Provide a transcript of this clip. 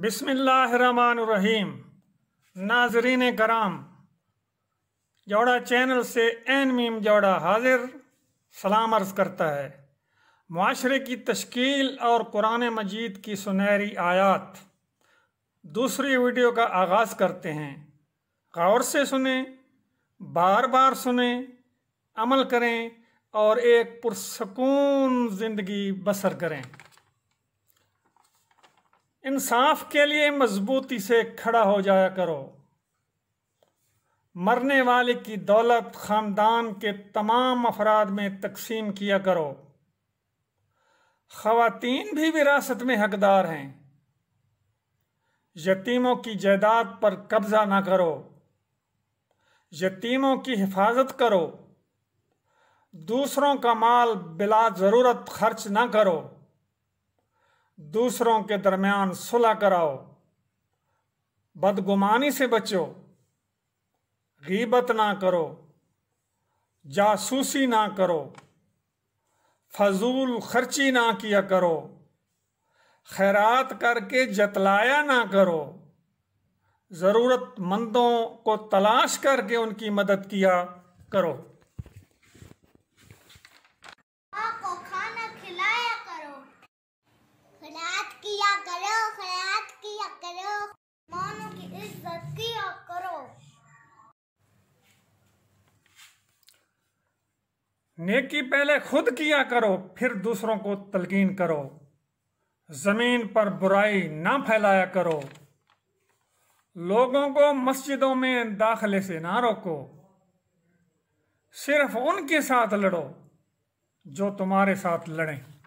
बिसमीम नाजरीन कराम जोड़ा चैनल से एन मीम जोड़ा हाजिर सलाम अर्ज़ करता है माशरे की तश्कील और कुरान मजीद की सुनहरी आयात दूसरी वीडियो का आगाज़ करते हैं गौर से सुने बार बार सुने अमल करें और एक पुरसकून ज़िंदगी बसर करें इंसाफ के लिए मजबूती से खड़ा हो जाया करो मरने वाले की दौलत ख़ानदान के तमाम अफराद में तकसीम किया करो खातन भी विरासत में हकदार हैं यतीमों की जायदाद पर कब्ज़ा ना करो यतीमों की हिफाजत करो दूसरों का माल बिला ज़रूरत खर्च ना करो दूसरों के दरमियान सुलह कराओ बदगुमानी से बचो गीबत ना करो जासूसी ना करो फजूल खर्ची ना किया करो खैरात करके जतलाया ना करो ज़रूरतमंदों को तलाश करके उनकी मदद किया करो किया करो नेकी पहले खुद किया करो फिर दूसरों को तलकीन करो ज़मीन पर बुराई ना फैलाया करो लोगों को मस्जिदों में दाखिले से ना रोको सिर्फ उनके साथ लड़ो जो तुम्हारे साथ लड़ें